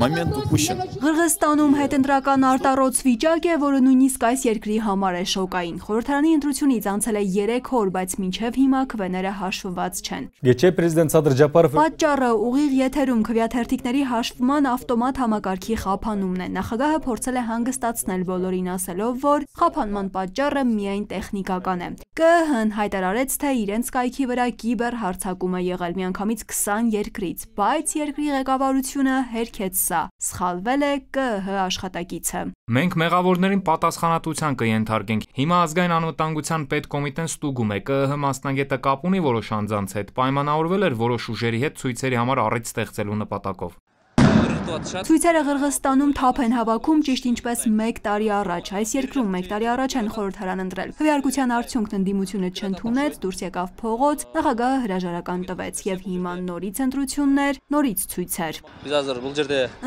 момент упущен։ Ղրղստանում հետընտրական արտառոց վիճակ է, որը նույնիսկ այս երկրի համար է շոկային։ Խորհրդարանի ընտրությունից անցել է 3 օր, բայց մինչև հիմա քվեները հաշվված չեն։ Եթե պրեզիդենտsadrջապար Պատճառը ուղիղ եթերում քվյաթերթիկների հաշվման ավտոմատ համակարգի խափանումն է։ Նախագահը փորձել է հանգստացնել բոլորին ասելով, որ խափանման պատճառը միայն տեխնիկական է։ ԿՀ-ն հայտարարեց, թե իրենց կայքի վրա կիբեր հարցակում է եղել միանգամից 20 երկրից, բայց երկրի ղեկավարությունը հերքեց սա։ Սխալվել է ԿՀ աշխատակիցը։ Մենք մեղավորներին պատասխանատվության կենթարկենք։ Հիմա ազգային անվտանգության պետկոմիտեն ստուգում է ԿՀ մասնագետը կապ ունի որոշ անձանց հետ, պայմանավորվել էր որոշ ուժերի հետ ցույցերի համար առիթ ստեղծելու նպատակով։ Ցույցերը Ղրղստանում թափ են հավաքում ճիշտ ինչպես 1 տարի առաջ։ Այս երկրում 1 տարի առաջ են խորհրդարան ընտրել։ Քվեարկության արդյունքն ընդդիմությունը չընդունեց, դուրս եկավ փողոց, նախագահը հրաժարական տվեց եւ հիմա նորից ընտրություններ, նորից ցույցեր։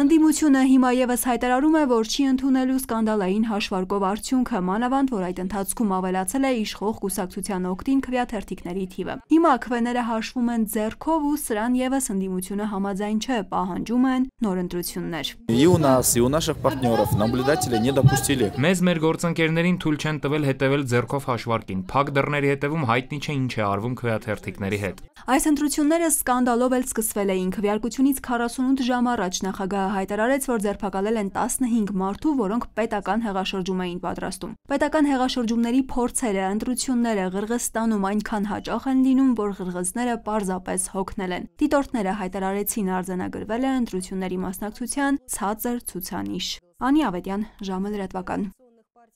Ընդդիմությունը հիմա եւս հայտարարում է, որ չի ընդունելու սկանդալային հաշվարկով արդյունքը, մանավանդ որ այդ ընթացքում ավելացել է իշխող կուսակցության օկտին քվեաթերթիկների թիվը։ Հիմա քվեները հաշվում են ձեռքով ու սրան եւս ընդդիմությունը համաձայն չէ, պահանջում են նորընտրություններ։ И у нас, и у наших партнеров наблюдатели не допустили։ Մեզ մեր գործընկերներին թույլ չեն տվել հետևել ձեռքով հաշվարկին։ Փակ դռների հետևում հայտնի չէ ինչ է արվում քվեաթերթիկների հետ։ Այս ընտրությունները սկանդալով էլ սկսվել էին։ Քվեարկությունից 48 ժամ առաջ նախագահը հայտարարեց, որ ձերբակալել են 15 մարդու, որոնք պետական հեղաշրջում էին պատրաստում։ Պետական հեղաշրջումների փորձերը, ընտրությունները Ղրղստանում այնքան հաճախ են լինում, որ ղրղզները պարզապես հոգնել են։ Դիտորդները հայտարարեցին արձանագրվել է ընտրությունների մասնակցության ցածր ցուցանիշ։ Անի Ավետյան, ժամը լրատվական։